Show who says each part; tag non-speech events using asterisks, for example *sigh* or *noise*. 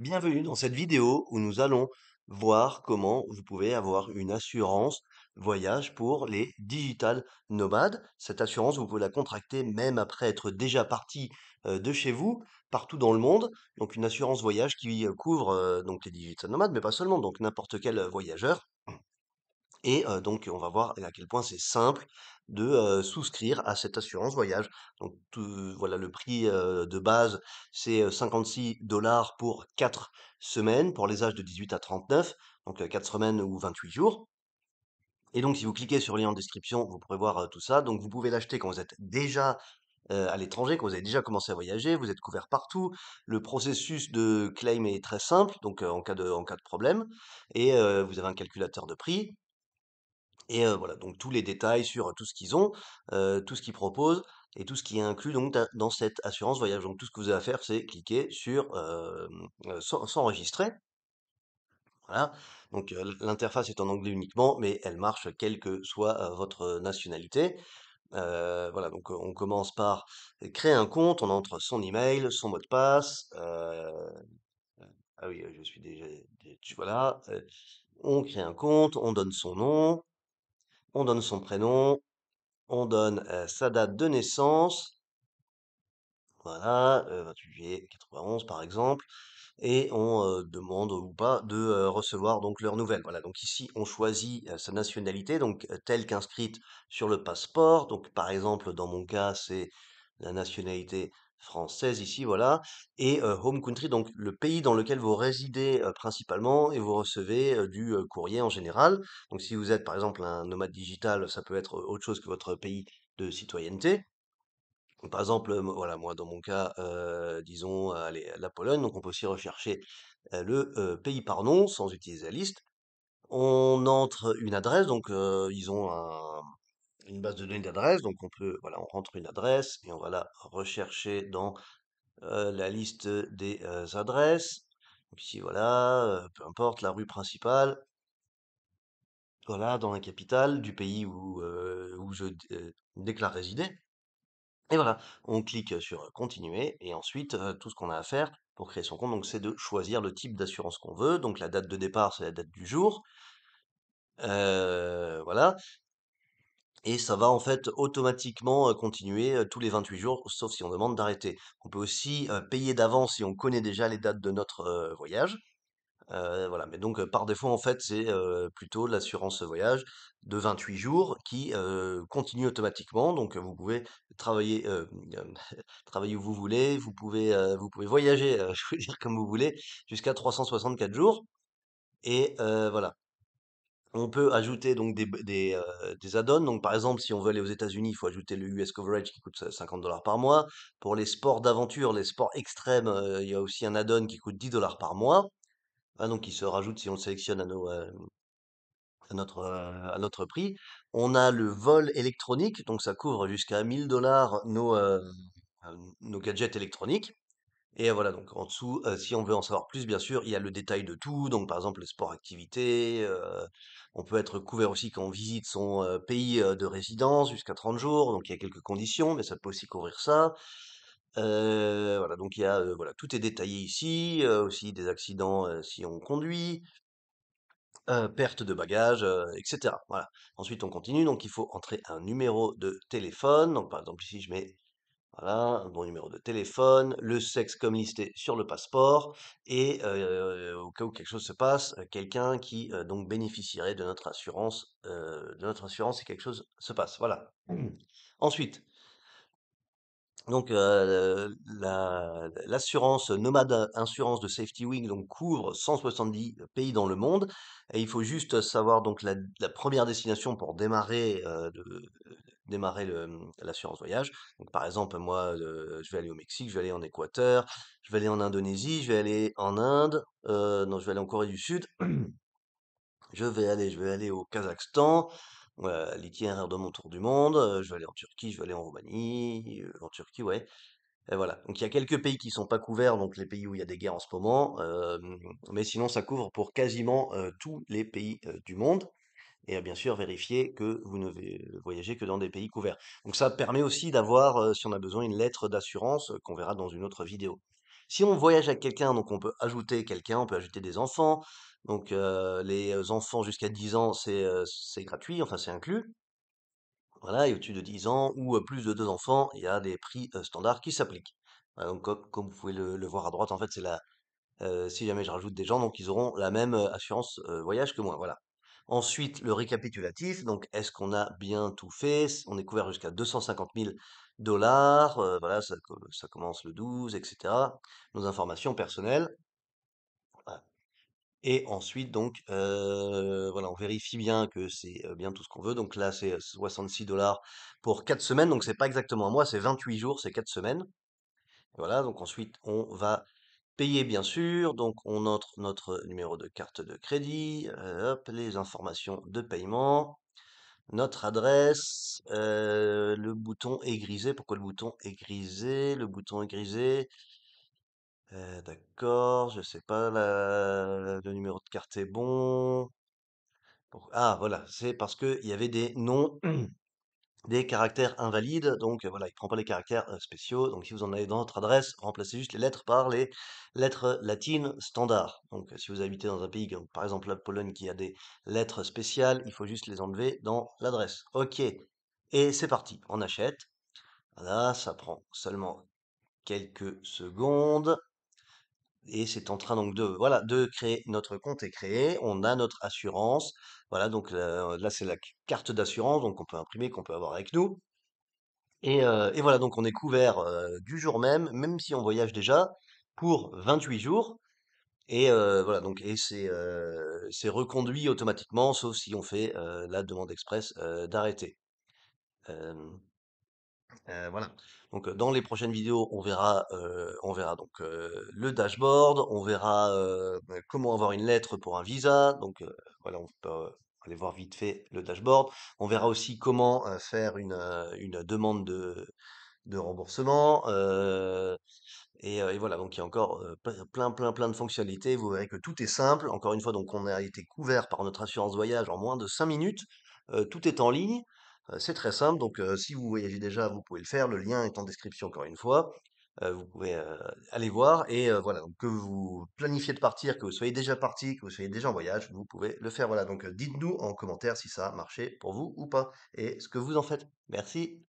Speaker 1: Bienvenue dans cette vidéo où nous allons voir comment vous pouvez avoir une assurance voyage pour les digital nomades. Cette assurance, vous pouvez la contracter même après être déjà parti euh, de chez vous, partout dans le monde. Donc une assurance voyage qui euh, couvre euh, donc les digital nomades, mais pas seulement, donc n'importe quel voyageur. Et donc, on va voir à quel point c'est simple de souscrire à cette assurance voyage. Donc, voilà, le prix de base, c'est 56 dollars pour 4 semaines, pour les âges de 18 à 39, donc 4 semaines ou 28 jours. Et donc, si vous cliquez sur le lien en description, vous pourrez voir tout ça. Donc, vous pouvez l'acheter quand vous êtes déjà à l'étranger, quand vous avez déjà commencé à voyager, vous êtes couvert partout. Le processus de claim est très simple, donc en, cas de, en cas de problème. Et vous avez un calculateur de prix. Et voilà, donc tous les détails sur tout ce qu'ils ont, tout ce qu'ils proposent et tout ce qui est inclus donc, dans cette assurance voyage. Donc tout ce que vous avez à faire, c'est cliquer sur s'enregistrer. Voilà. Donc l'interface est en anglais uniquement, mais elle marche quelle que soit votre nationalité. voilà, donc on commence par créer un compte, on entre son email, son mot de passe. Ah oui, je suis déjà. Voilà. On crée un compte, on donne son nom, on donne son prénom, on donne sa date de naissance, voilà, 28 juillet 91 par exemple, et on demande ou pas de recevoir donc leur nouvelle. Voilà, donc ici on choisit sa nationalité, donc telle qu'inscrite sur le passeport. Donc par exemple, dans mon cas, c'est la nationalité française ici, voilà, et home country, donc le pays dans lequel vous résidez principalement et vous recevez du courrier en général. Donc si vous êtes par exemple un nomade digital, ça peut être autre chose que votre pays de citoyenneté. par exemple, voilà, moi dans mon cas, disons allez, la Pologne, donc on peut aussi rechercher le pays par nom sans utiliser la liste. On entre une adresse, donc ils ont un, une base de données d'adresse, donc on peut, voilà, on rentre une adresse et on va la rechercher dans la liste des adresses. ici, voilà, peu importe, la rue principale, voilà, dans la capitale du pays où, où je déclare résider. Et voilà, on clique sur continuer et ensuite tout ce qu'on a à faire pour créer son compte, donc c'est de choisir le type d'assurance qu'on veut. Donc la date de départ, c'est la date du jour. voilà, et ça va en fait automatiquement continuer tous les 28 jours, sauf si on demande d'arrêter. On peut aussi payer d'avance si on connaît déjà les dates de notre voyage. voilà, mais donc par défaut en fait c'est plutôt l'assurance voyage de 28 jours qui continue automatiquement. Donc vous pouvez travailler, *laughs* où vous voulez, vous pouvez, vous pouvez voyager, *laughs* je veux dire comme vous voulez, jusqu'à 364 jours. Et voilà. On peut ajouter donc euh, des, add-ons. Donc, par exemple, si on veut aller aux États-Unis, il faut ajouter le US Coverage qui coûte 50 euh, dollars par mois. Pour les sports d'aventure, les sports extrêmes, euh, il y a aussi un add-on qui coûte 10 dollars par mois. Ah, donc, qui se rajoute si on le sélectionne à, notre, prix. On a le vol électronique, donc ça couvre jusqu'à 1000 dollars nos gadgets électroniques. Et voilà, donc en dessous, euh, si on veut en savoir plus, bien sûr, il y a le détail de tout. Donc par exemple, le sport-activité. Euh, on peut être couvert aussi quand on visite son euh, pays de résidence jusqu'à 30 jours. Donc il y a quelques conditions, mais ça peut aussi couvrir ça. voilà, donc il y a, voilà, tout est détaillé ici. aussi des accidents si on conduit. perte de bagages, etc. Voilà. Ensuite, on continue. Donc, il faut entrer un numéro de téléphone. Donc, par exemple, ici, je mets voilà, mon numéro de téléphone, le sexe comme listé sur le passeport, et euh, au cas où quelque chose se passe, euh, quelqu'un qui euh, donc bénéficierait de notre assurance, de notre assurance si quelque chose se passe. Voilà. *clears throat* Ensuite, donc l'assurance la, Insurance de Safety Wing donc, couvre 170 pays dans le monde, et il faut juste savoir donc la, première destination pour démarrer de démarrer l'assurance voyage. Donc, par exemple, moi, euh, je vais aller au Mexique, je vais aller en Équateur, je vais aller en Indonésie, je vais aller en Inde, euh, non, je vais aller en Corée du Sud, *clears throat* je vais aller, je vais aller au Kazakhstan, euh, de mon tour du monde, euh, je vais aller en Turquie, je vais aller en Roumanie, en Turquie, ouais. Et voilà. Donc il y a quelques pays qui sont pas couverts, donc les pays où il y a des guerres en ce moment, mais sinon ça couvre pour quasiment tous les pays du monde et bien sûr vérifier que vous ne voyagez que dans des pays couverts. Donc ça permet aussi d'avoir, euh, si on a besoin, une lettre d'assurance euh, qu'on verra dans une autre vidéo. Si on voyage avec quelqu'un, donc on peut ajouter quelqu'un, on peut ajouter des enfants. Donc euh, les enfants jusqu'à 10 ans, c'est gratuit, enfin c'est inclus. Voilà, et au-dessus de 10 ans ou plus de deux enfants, il y a des prix standards qui s'appliquent. donc comme, vous pouvez le, voir à droite, en fait c'est la... si jamais je rajoute des gens, donc ils auront la même assurance voyage que moi. Voilà. Ensuite, le récapitulatif. Donc, est-ce qu'on a bien tout fait On est couvert jusqu'à 250 000 dollars. Euh, voilà, ça, commence le 12, etc. Nos informations personnelles. Et ensuite, donc, euh, voilà, on vérifie bien que c'est euh, bien tout ce qu'on veut. Donc là, c'est 66 dollars pour 4 semaines. Donc, c'est pas exactement un mois, c'est 28 jours, c'est 4 semaines. Voilà, donc ensuite, on va Payer bien sûr, donc on entre notre numéro de carte de crédit, euh, les informations de paiement, notre adresse, euh, le bouton est grisé. Pourquoi le bouton est grisé Le bouton est grisé. Euh, d'accord, je sais pas, le numéro de carte est bon. Ah voilà, c'est parce qu'il y avait des noms *clears throat* des caractères invalides, donc euh, voilà, il ne prend pas les caractères euh, spéciaux, donc si vous en avez dans votre adresse, remplacez juste les lettres par les lettres latines standard. Donc euh, si vous habitez dans un pays, comme par exemple la Pologne, qui a des lettres spéciales, il faut juste les enlever dans l'adresse. Ok, et c'est parti, on achète. voilà, ça prend seulement quelques secondes et c'est en train donc de voilà de créer notre compte est créé, on a notre assurance, voilà donc là c'est la carte d'assurance donc qu'on peut imprimer qu'on peut avoir avec nous et, voilà donc on est couvert du jour même même si on voyage déjà pour 28 jours et voilà donc et c'est c'est reconduit automatiquement sauf si on fait la demande express d'arrêter. Euh, voilà. Donc dans les prochaines vidéos, on verra, euh, on verra donc euh, le dashboard, on verra comment avoir une lettre pour un visa. Donc voilà, on peut aller voir vite fait le dashboard. On verra aussi comment faire une, une, demande de, de remboursement. Et, voilà, donc il y a encore plein, plein, plein de fonctionnalités. Vous verrez que tout est simple. Encore une fois, donc on a été couvert par notre assurance voyage en moins de 5 minutes. tout est en ligne c'est très simple, donc si vous voyagez déjà, vous pouvez le faire, le lien est en description encore une fois. vous pouvez aller voir et voilà, que vous planifiez de partir, que vous soyez déjà parti, que vous soyez déjà en voyage, vous pouvez le faire. Voilà, donc dites-nous en commentaire si ça a marché pour vous ou pas et ce que vous en faites. Merci.